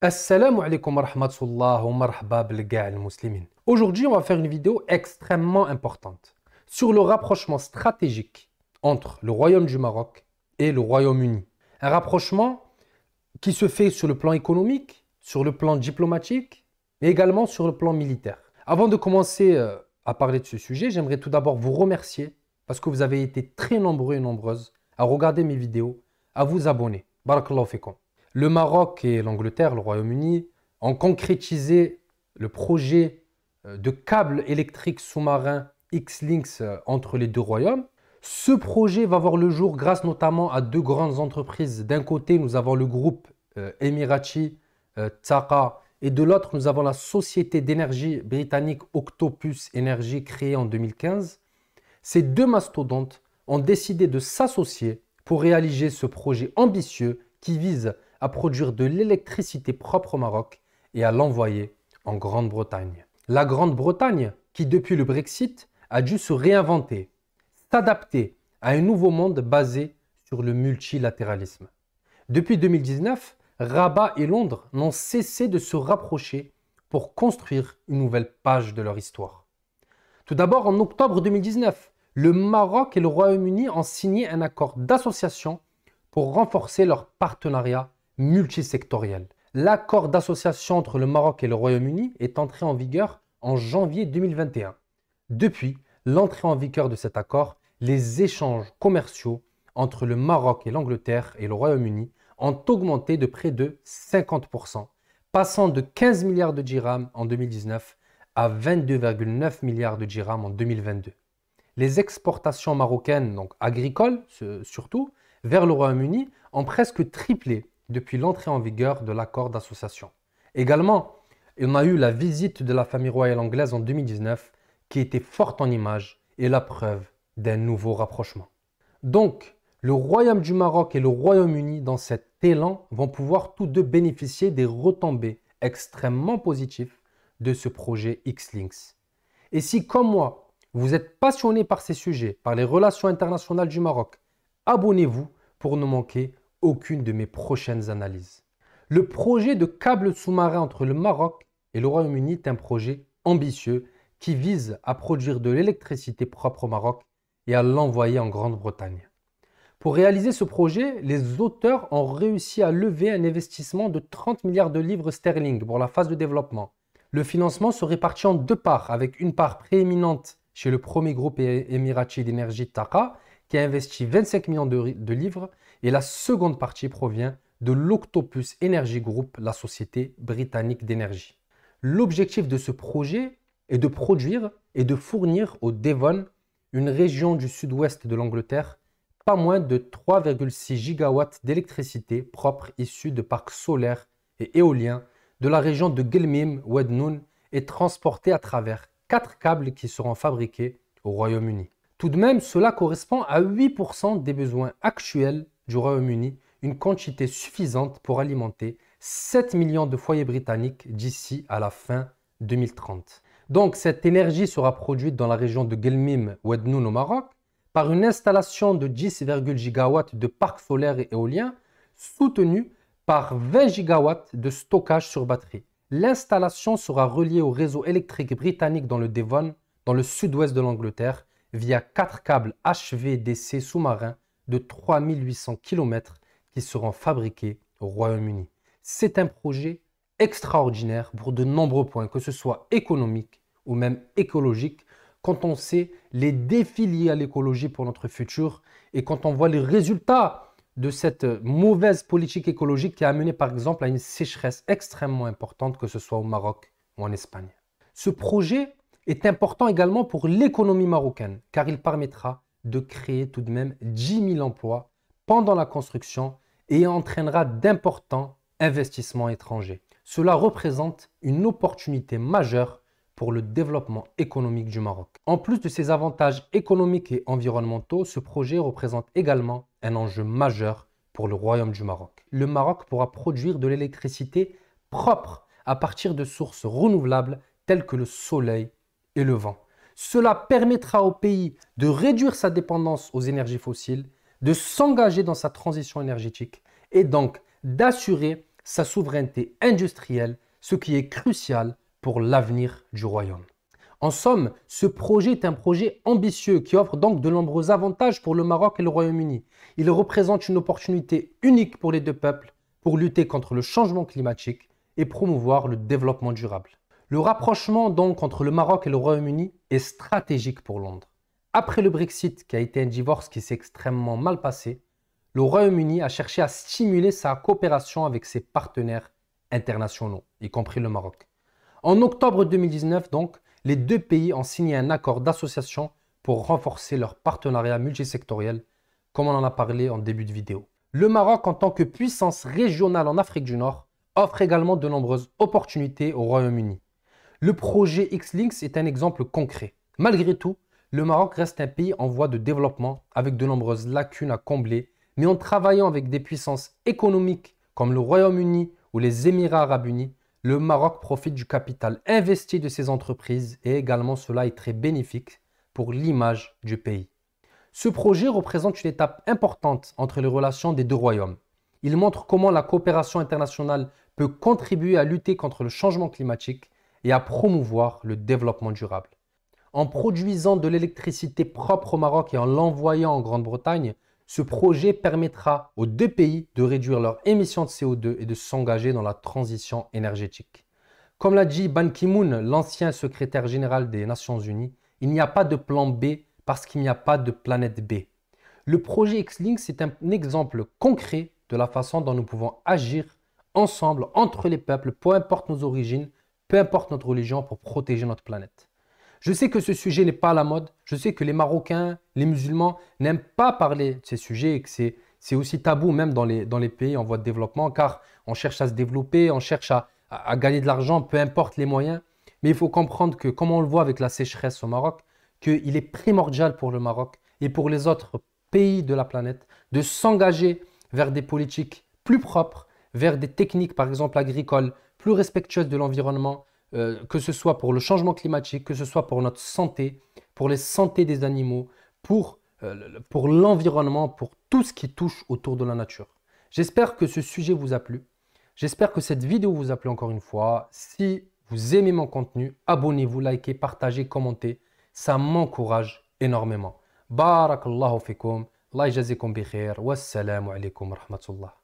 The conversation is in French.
Assalamu alaikum wa rahmatullah wa muslimin. Aujourd'hui, on va faire une vidéo extrêmement importante sur le rapprochement stratégique entre le royaume du Maroc et le Royaume-Uni. Un rapprochement qui se fait sur le plan économique, sur le plan diplomatique, mais également sur le plan militaire. Avant de commencer euh, à parler de ce sujet, j'aimerais tout d'abord vous remercier parce que vous avez été très nombreux et nombreuses à regarder mes vidéos, à vous abonner. Barakallahu le Maroc et l'Angleterre, le Royaume-Uni, ont concrétisé le projet euh, de câble électrique sous-marin X-Links euh, entre les deux royaumes. Ce projet va voir le jour grâce notamment à deux grandes entreprises. D'un côté, nous avons le groupe Emirati euh, euh et de l'autre, nous avons la société d'énergie britannique Octopus Energy créée en 2015. Ces deux mastodontes ont décidé de s'associer pour réaliser ce projet ambitieux qui vise à produire de l'électricité propre au Maroc et à l'envoyer en Grande-Bretagne. La Grande-Bretagne, qui depuis le Brexit a dû se réinventer, s'adapter à un nouveau monde basé sur le multilatéralisme. Depuis 2019, Rabat et Londres n'ont cessé de se rapprocher pour construire une nouvelle page de leur histoire. Tout d'abord, en octobre 2019, le Maroc et le Royaume-Uni ont signé un accord d'association pour renforcer leur partenariat multisectorielle. L'accord d'association entre le Maroc et le Royaume-Uni est entré en vigueur en janvier 2021. Depuis l'entrée en vigueur de cet accord, les échanges commerciaux entre le Maroc et l'Angleterre et le Royaume-Uni ont augmenté de près de 50%, passant de 15 milliards de dirhams en 2019 à 22,9 milliards de dirhams en 2022. Les exportations marocaines, donc agricoles surtout, vers le Royaume-Uni ont presque triplé depuis l'entrée en vigueur de l'accord d'association. Également, on a eu la visite de la famille royale anglaise en 2019 qui était forte en image et la preuve d'un nouveau rapprochement. Donc, le Royaume du Maroc et le Royaume-Uni, dans cet élan, vont pouvoir tous deux bénéficier des retombées extrêmement positives de ce projet X-Links. Et si, comme moi, vous êtes passionné par ces sujets, par les relations internationales du Maroc, abonnez-vous pour ne manquer aucune de mes prochaines analyses. Le projet de câble sous-marin entre le Maroc et le Royaume-Uni est un projet ambitieux qui vise à produire de l'électricité propre au Maroc et à l'envoyer en Grande-Bretagne. Pour réaliser ce projet, les auteurs ont réussi à lever un investissement de 30 milliards de livres sterling pour la phase de développement. Le financement se répartit en deux parts, avec une part prééminente chez le premier groupe émirati d'énergie Taqa qui a investi 25 millions de, livres et la seconde partie provient de l'Octopus Energy Group, la société britannique d'énergie. L'objectif de ce projet est de produire et de fournir au Devon, une région du sud-ouest de l'Angleterre, pas moins de 3,6 gigawatts d'électricité propre issue de parcs solaires et éoliens de la région de Gilmim, Wednoon et transportée à travers quatre câbles qui seront fabriqués au Royaume-Uni. Tout de même, cela correspond à 8% des besoins actuels du Royaume-Uni, une quantité suffisante pour alimenter 7 millions de foyers britanniques d'ici à la fin 2030. Donc cette énergie sera produite dans la région de Gelmim Wednoun au Maroc par une installation de 10,1 gigawatts de parcs solaires et éoliens soutenue par 20 gigawatts de stockage sur batterie. L'installation sera reliée au réseau électrique britannique dans le Devon, dans le sud-ouest de l'Angleterre, via quatre câbles HVDC sous-marins de 3800 km qui seront fabriqués au Royaume-Uni. C'est un projet extraordinaire pour de nombreux points, que ce soit économique ou même écologique, quand on sait les défis liés à l'écologie pour notre futur et quand on voit les résultats de cette mauvaise politique écologique qui a amené par exemple à une sécheresse extrêmement importante, que ce soit au Maroc ou en Espagne. Ce projet est important également pour l'économie marocaine, car il permettra de créer tout de même 10 000 emplois pendant la construction et entraînera d'importants investissements étrangers. Cela représente une opportunité majeure pour le développement économique du Maroc. En plus de ses avantages économiques et environnementaux, ce projet représente également un enjeu majeur pour le royaume du Maroc. Le Maroc pourra produire de l'électricité propre à partir de sources renouvelables telles que le soleil le vent. Cela permettra au pays de réduire sa dépendance aux énergies fossiles, de s'engager dans sa transition énergétique et donc d'assurer sa souveraineté industrielle, ce qui est crucial pour l'avenir du royaume. En somme, ce projet est un projet ambitieux qui offre donc de nombreux avantages pour le Maroc et le Royaume-Uni. Il représente une opportunité unique pour les deux peuples pour lutter contre le changement climatique et promouvoir le développement durable. Le rapprochement donc entre le Maroc et le Royaume-Uni est stratégique pour Londres. Après le Brexit, qui a été un divorce qui s'est extrêmement mal passé, le Royaume-Uni a cherché à stimuler sa coopération avec ses partenaires internationaux, y compris le Maroc. En octobre 2019, donc, les deux pays ont signé un accord d'association pour renforcer leur partenariat multisectoriel, comme on en a parlé en début de vidéo. Le Maroc, en tant que puissance régionale en Afrique du Nord, offre également de nombreuses opportunités au Royaume-Uni. Le projet X-Links est un exemple concret. Malgré tout, le Maroc reste un pays en voie de développement avec de nombreuses lacunes à combler, mais en travaillant avec des puissances économiques comme le Royaume-Uni ou les Émirats arabes unis, le Maroc profite du capital investi de ses entreprises et également cela est très bénéfique pour l'image du pays. Ce projet représente une étape importante entre les relations des deux royaumes. Il montre comment la coopération internationale peut contribuer à lutter contre le changement climatique et à promouvoir le développement durable. En produisant de l'électricité propre au Maroc et en l'envoyant en Grande-Bretagne, ce projet permettra aux deux pays de réduire leurs émissions de CO2 et de s'engager dans la transition énergétique. Comme l'a dit Ban Ki-moon, l'ancien secrétaire général des Nations Unies, il n'y a pas de plan B parce qu'il n'y a pas de planète B. Le projet X-Link, c'est un exemple concret de la façon dont nous pouvons agir ensemble, entre les peuples, peu importe nos origines, peu importe notre religion, pour protéger notre planète. Je sais que ce sujet n'est pas à la mode. Je sais que les Marocains, les musulmans n'aiment pas parler de ces sujets et que c'est, aussi tabou même dans les, dans les pays en voie de développement car on cherche à se développer, on cherche à, à gagner de l'argent, peu importe les moyens. Mais il faut comprendre que, comme on le voit avec la sécheresse au Maroc, qu'il est primordial pour le Maroc et pour les autres pays de la planète de s'engager vers des politiques plus propres, vers des techniques, par exemple agricoles, plus respectueuses de l'environnement, euh, que ce soit pour le changement climatique, que ce soit pour notre santé, pour les santé des animaux, euh, pour, l'environnement, pour tout ce qui touche autour de la nature. J'espère que ce sujet vous a plu. J'espère que cette vidéo vous a plu encore une fois. Si vous aimez mon contenu, abonnez-vous, likez, partagez, commentez. Ça m'encourage énormément. Barakallahu fikum. la bi khair. Wassalamu alaikum wa rahmatullah.